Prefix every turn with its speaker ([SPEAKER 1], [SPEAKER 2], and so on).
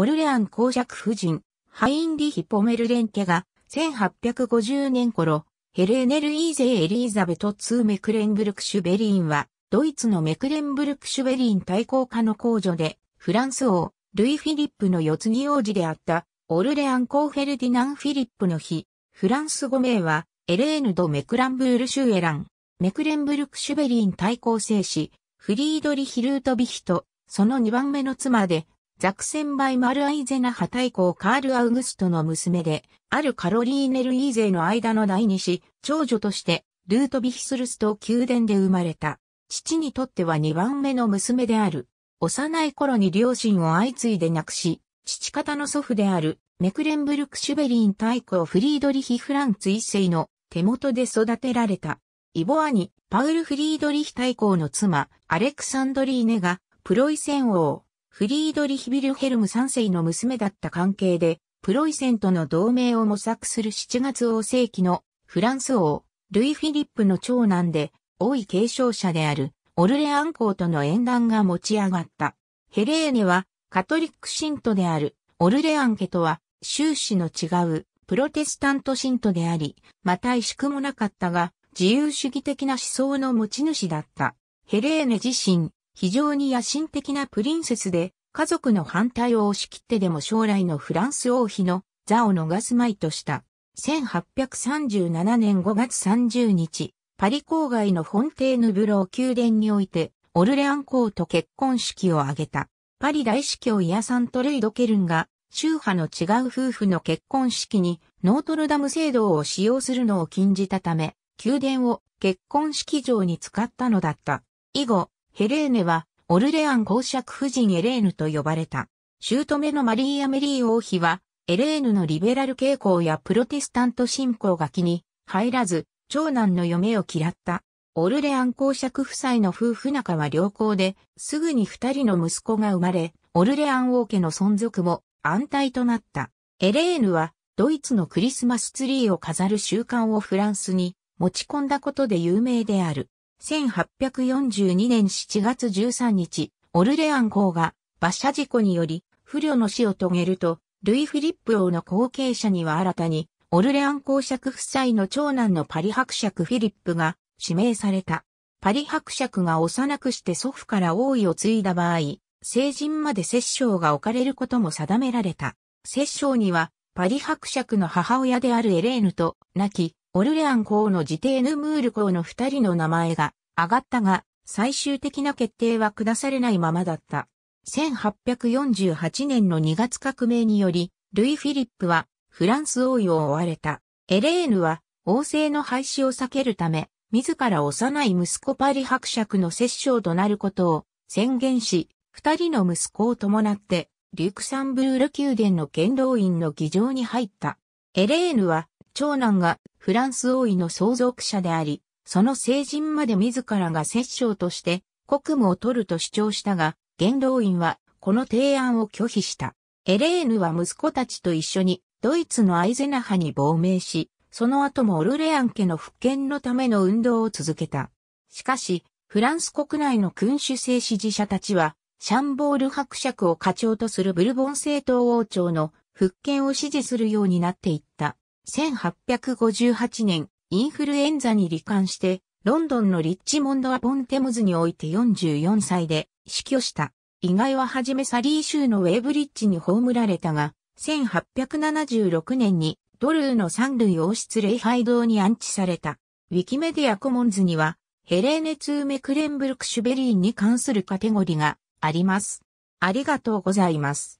[SPEAKER 1] オルレアン公爵夫人、ハインリヒ・ポメルレン家が、1850年頃、ヘレエネ・ルイーゼ・エリーザベト2メクレンブルクシュベリーンは、ドイツのメクレンブルクシュベリーン対抗下の公女で、フランス王、ルイ・フィリップの四つ木王子であった、オルレアン・コーフェルディナン・フィリップの日、フランス語名は、エレーヌ・ド・メクランブール・シュエラン、メクレンブルク・シュベリーン対抗聖子、フリードリヒ・ルートビヒト、その2番目の妻で、ザクセンバイマルアイゼナ派大公カール・アウグストの娘で、あるカロリーネ・ルイーゼの間の第二子、長女として、ルート・ビヒスルスト宮殿で生まれた。父にとっては2番目の娘である。幼い頃に両親を相次いで亡くし、父方の祖父であるメクレンブルク・シュベリン大公フリードリヒ・フランツ一世の手元で育てられた。イボアニ、パウル・フリードリヒ大公の妻、アレクサンドリーネが、プロイセン王、フリードリヒ・ビルヘルム3世の娘だった関係で、プロイセンとの同盟を模索する7月王世紀のフランス王、ルイ・フィリップの長男で、王位継承者である、オルレアン公との縁談が持ち上がった。ヘレーネは、カトリック信徒である、オルレアン家とは、終始の違う、プロテスタント信徒であり、また萎縮もなかったが、自由主義的な思想の持ち主だった。ヘレーネ自身、非常に野心的なプリンセスで、家族の反対を押し切ってでも将来のフランス王妃の座を逃すまいとした。1837年5月30日、パリ郊外のフォンテーヌブロー宮殿において、オルレアン公と結婚式を挙げた。パリ大司教イアサントレイド・ケルンが、宗派の違う夫婦の結婚式に、ノートルダム聖堂を使用するのを禁じたため、宮殿を結婚式場に使ったのだった。以後、ヘレーネは、オルレアン公爵夫人エレーヌと呼ばれた。姑のマリーア・メリー王妃は、エレーヌのリベラル傾向やプロテスタント信仰が気に入らず、長男の嫁を嫌った。オルレアン公爵夫妻の夫婦仲は良好で、すぐに二人の息子が生まれ、オルレアン王家の存続も安泰となった。エレーヌは、ドイツのクリスマスツリーを飾る習慣をフランスに持ち込んだことで有名である。1842年7月13日、オルレアン公が馬車事故により不慮の死を遂げると、ルイ・フィリップ王の後継者には新たに、オルレアン公爵夫妻の長男のパリ伯爵フィリップが指名された。パリ伯爵が幼くして祖父から王位を継いだ場合、成人まで摂政が置かれることも定められた。摂政には、パリ伯爵の母親であるエレーヌと、亡き、オルレアン公のジテーヌ・ムール公の二人の名前が挙がったが、最終的な決定は下されないままだった。1848年の2月革命により、ルイ・フィリップはフランス王位を追われた。エレーヌは王政の廃止を避けるため、自ら幼い息子パリ伯爵の摂政となることを宣言し、二人の息子を伴って、リュクサンブルール宮殿の剣道院の議場に入った。エレーヌは長男がフランス王位の相続者であり、その成人まで自らが摂政として国務を取ると主張したが、元老院はこの提案を拒否した。エレーヌは息子たちと一緒にドイツのアイゼナハに亡命し、その後もオルレアン家の復権のための運動を続けた。しかし、フランス国内の君主制支持者たちは、シャンボール伯爵を課長とするブルボン政党王朝の復権を支持するようになっていった。1858年、インフルエンザに罹患して、ロンドンのリッチモンド・アポン・テムズにおいて44歳で死去した。意外ははじめサリー州のウェーブリッジに葬られたが、1876年にドルーの三類王室礼拝堂に安置された。ウィキメディアコモンズには、ヘレーネ・ツー・メクレンブルク・シュベリーに関するカテゴリーがあります。ありがとうございます。